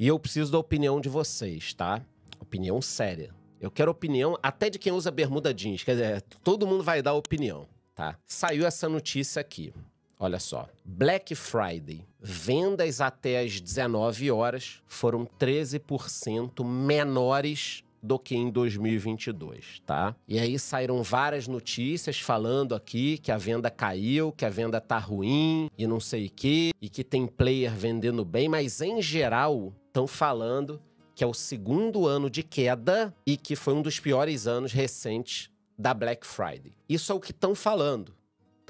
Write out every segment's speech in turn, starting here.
E eu preciso da opinião de vocês, tá? Opinião séria. Eu quero opinião até de quem usa bermuda jeans. Quer dizer, todo mundo vai dar opinião, tá? Saiu essa notícia aqui. Olha só. Black Friday. Vendas até as 19 horas foram 13% menores do que em 2022, tá? E aí saíram várias notícias falando aqui que a venda caiu, que a venda tá ruim e não sei o que, e que tem player vendendo bem, mas em geral estão falando que é o segundo ano de queda e que foi um dos piores anos recentes da Black Friday. Isso é o que estão falando.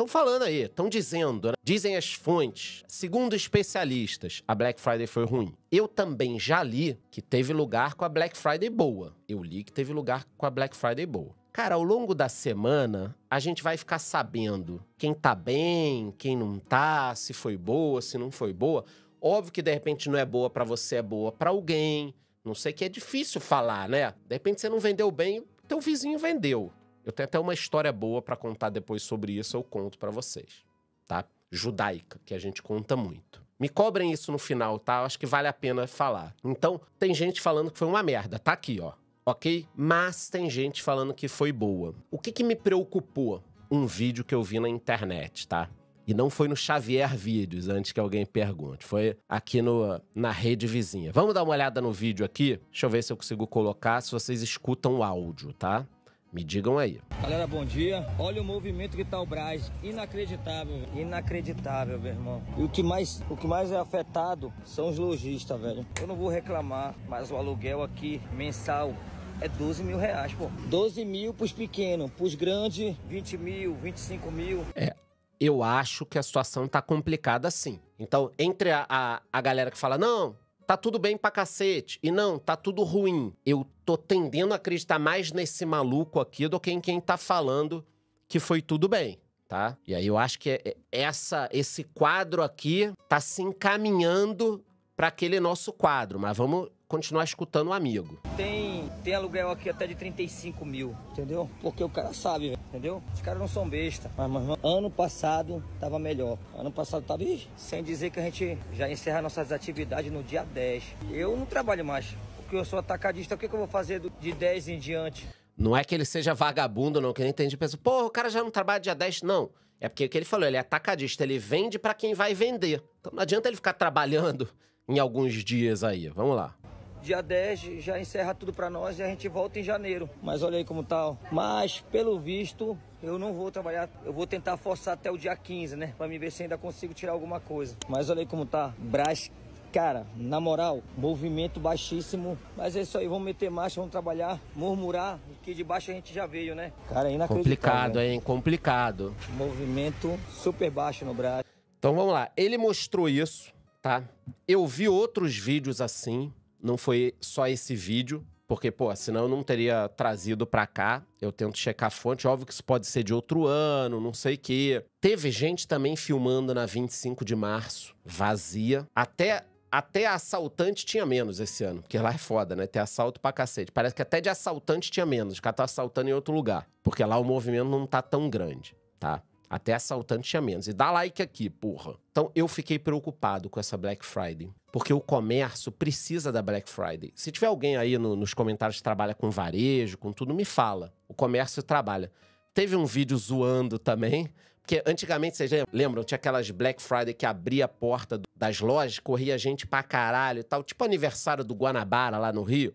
Estão falando aí, estão dizendo, né? dizem as fontes. Segundo especialistas, a Black Friday foi ruim. Eu também já li que teve lugar com a Black Friday boa. Eu li que teve lugar com a Black Friday boa. Cara, ao longo da semana, a gente vai ficar sabendo quem tá bem, quem não tá, se foi boa, se não foi boa. Óbvio que de repente não é boa para você, é boa para alguém. Não sei que é difícil falar, né? De repente você não vendeu bem, teu vizinho vendeu. Eu tenho até uma história boa para contar depois sobre isso, eu conto para vocês, tá? Judaica, que a gente conta muito. Me cobrem isso no final, tá? Eu acho que vale a pena falar. Então, tem gente falando que foi uma merda, tá aqui, ó. OK? Mas tem gente falando que foi boa. O que que me preocupou? Um vídeo que eu vi na internet, tá? E não foi no Xavier Vídeos, antes que alguém pergunte. Foi aqui no, na rede vizinha. Vamos dar uma olhada no vídeo aqui? Deixa eu ver se eu consigo colocar, se vocês escutam o áudio, tá? Me digam aí. Galera, bom dia. Olha o movimento que tá o Braz. Inacreditável. Inacreditável, meu irmão. E o que mais, o que mais é afetado são os lojistas, velho. Eu não vou reclamar, mas o aluguel aqui mensal é 12 mil reais, pô. 12 mil pros pequenos, pros grandes, 20 mil, 25 mil. É, eu acho que a situação tá complicada sim. Então, entre a, a, a galera que fala, não, tá tudo bem pra cacete. E não, tá tudo ruim. Eu tô tendendo a acreditar mais nesse maluco aqui do que em quem tá falando que foi tudo bem, tá? E aí eu acho que é, é, essa, esse quadro aqui tá se encaminhando para aquele nosso quadro, mas vamos continuar escutando o amigo. Tem, tem aluguel aqui até de 35 mil, entendeu? Porque o cara sabe, entendeu? Os caras não são besta. Mas, mas ano passado tava melhor. Ano passado tava. Ih, sem dizer que a gente já encerra nossas atividades no dia 10. Eu não trabalho mais. Porque eu sou atacadista, o que, que eu vou fazer de 10 em diante? Não é que ele seja vagabundo, não, que nem não entendi. Pensa, porra o cara já não trabalha dia 10, não. É porque o que ele falou, ele é atacadista, ele vende para quem vai vender. Então não adianta ele ficar trabalhando em alguns dias aí. Vamos lá dia 10 já encerra tudo para nós e a gente volta em janeiro. Mas olha aí como tal. Tá, Mas pelo visto, eu não vou trabalhar, eu vou tentar forçar até o dia 15, né? Pra me ver se ainda consigo tirar alguma coisa. Mas olha aí como tá. Brás, cara, na moral, movimento baixíssimo. Mas é isso aí, vamos meter marcha, vamos trabalhar, murmurar, que de baixo a gente já veio, né? Cara, ainda é inacreditável. Complicado, né? hein? Complicado. Movimento super baixo no Brás. Então vamos lá. Ele mostrou isso, tá? Eu vi outros vídeos assim não foi só esse vídeo, porque, pô, senão eu não teria trazido para cá. Eu tento checar a fonte, óbvio que isso pode ser de outro ano, não sei o quê. Teve gente também filmando na 25 de março, vazia. Até até assaltante tinha menos esse ano, porque lá é foda, né? Tem assalto pra cacete. Parece que até de assaltante tinha menos, os caras tá assaltando em outro lugar, porque lá o movimento não tá tão grande, tá? Até assaltante tinha menos. E dá like aqui, porra. Então eu fiquei preocupado com essa Black Friday. Porque o comércio precisa da Black Friday. Se tiver alguém aí no, nos comentários que trabalha com varejo, com tudo, me fala. O comércio trabalha. Teve um vídeo zoando também. Porque antigamente, vocês lembram? Tinha aquelas Black Friday que abria a porta das lojas, corria gente pra caralho e tal. Tipo aniversário do Guanabara lá no Rio.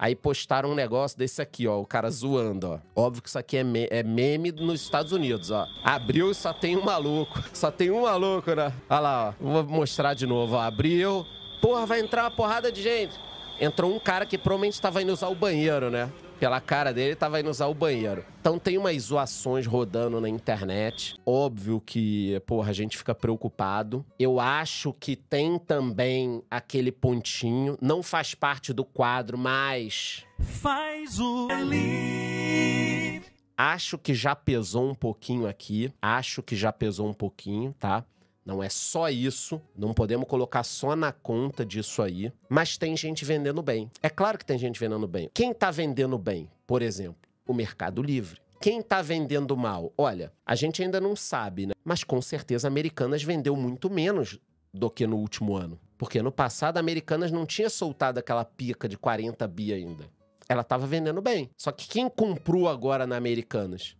Aí postaram um negócio desse aqui, ó. O cara zoando, ó. Óbvio que isso aqui é, me é meme nos Estados Unidos, ó. Abriu e só tem um maluco. Só tem um maluco, né? Olha lá, ó. Vou mostrar de novo, ó. Abriu. Porra, vai entrar uma porrada de gente. Entrou um cara que provavelmente estava indo usar o banheiro, né? pela cara dele, tava indo usar o banheiro. Então tem umas zoações rodando na internet. Óbvio que, porra, a gente fica preocupado. Eu acho que tem também aquele pontinho. Não faz parte do quadro, mas. Faz o Acho que já pesou um pouquinho aqui. Acho que já pesou um pouquinho, tá? Não é só isso, não podemos colocar só na conta disso aí, mas tem gente vendendo bem. É claro que tem gente vendendo bem. Quem está vendendo bem? Por exemplo, o Mercado Livre. Quem está vendendo mal? Olha, a gente ainda não sabe, né? Mas com certeza Americanas vendeu muito menos do que no último ano. Porque no passado a Americanas não tinha soltado aquela pica de 40 bi ainda. Ela estava vendendo bem. Só que quem comprou agora na Americanas?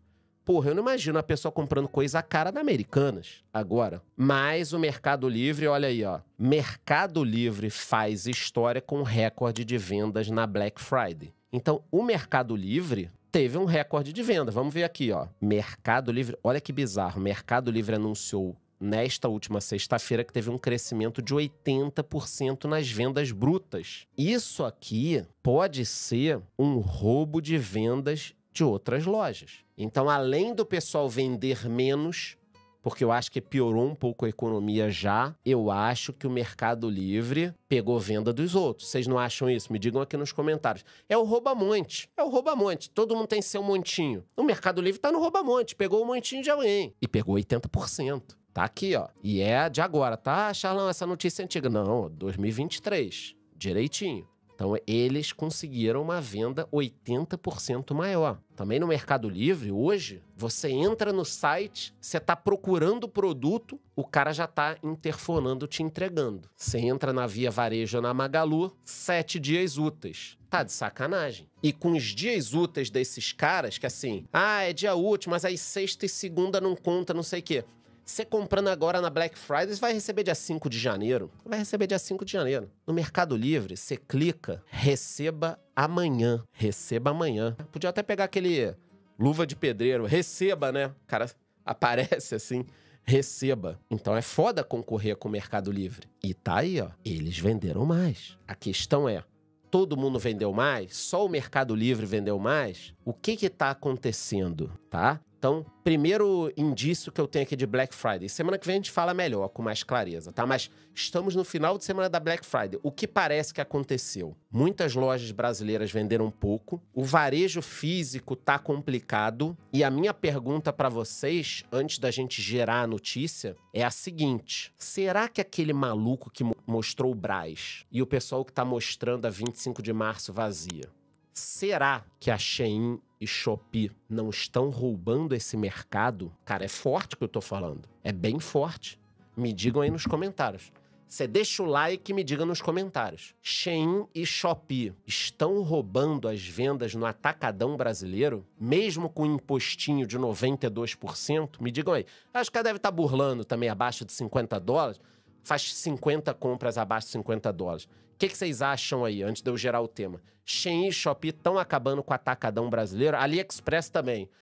porra, eu não imagino a pessoa comprando coisa cara da Americanas agora. Mas o Mercado Livre, olha aí, ó. Mercado Livre faz história com recorde de vendas na Black Friday. Então, o Mercado Livre teve um recorde de venda. Vamos ver aqui, ó. Mercado Livre, olha que bizarro. Mercado Livre anunciou nesta última sexta-feira que teve um crescimento de 80% nas vendas brutas. Isso aqui pode ser um roubo de vendas de outras lojas. Então, além do pessoal vender menos, porque eu acho que piorou um pouco a economia já, eu acho que o Mercado Livre pegou venda dos outros. Vocês não acham isso? Me digam aqui nos comentários. É o rouba-monte. É o rouba-monte. Todo mundo tem seu montinho. O Mercado Livre tá no rouba-monte. Pegou o um montinho de alguém. E pegou 80%. Tá aqui, ó. E é de agora, tá, Charlão? Essa notícia é antiga. Não, 2023. Direitinho. Então, eles conseguiram uma venda 80% maior. Também no Mercado Livre, hoje, você entra no site, você está procurando o produto, o cara já está interfonando, te entregando. Você entra na Via Varejo na Magalu, sete dias úteis. Tá de sacanagem. E com os dias úteis desses caras, que assim, ah, é dia útil, mas aí sexta e segunda não conta, não sei o quê. Você comprando agora na Black Friday, você vai receber dia 5 de janeiro. Vai receber dia 5 de janeiro. No Mercado Livre, você clica, receba amanhã. Receba amanhã. Podia até pegar aquele luva de pedreiro, receba, né? O cara aparece assim, receba. Então é foda concorrer com o Mercado Livre. E tá aí, ó. Eles venderam mais. A questão é, todo mundo vendeu mais? Só o Mercado Livre vendeu mais? O que que tá acontecendo, tá? Então, primeiro indício que eu tenho aqui de Black Friday. Semana que vem a gente fala melhor, com mais clareza, tá? Mas estamos no final de semana da Black Friday. O que parece que aconteceu? Muitas lojas brasileiras venderam pouco, o varejo físico tá complicado, e a minha pergunta para vocês, antes da gente gerar a notícia, é a seguinte: será que aquele maluco que mostrou o Braz e o pessoal que tá mostrando a 25 de março vazia, Será que a Shein e Shopee não estão roubando esse mercado? Cara, é forte o que eu tô falando. É bem forte. Me digam aí nos comentários. Você deixa o like e me diga nos comentários. Shein e Shopee estão roubando as vendas no atacadão brasileiro? Mesmo com um impostinho de 92%? Me digam aí. Acho que ela deve estar tá burlando também abaixo de 50 dólares. Faz 50 compras abaixo de 50 dólares que, que vocês acham aí, antes de eu gerar o tema? Shein e Shopee estão acabando com o atacadão brasileiro. AliExpress também.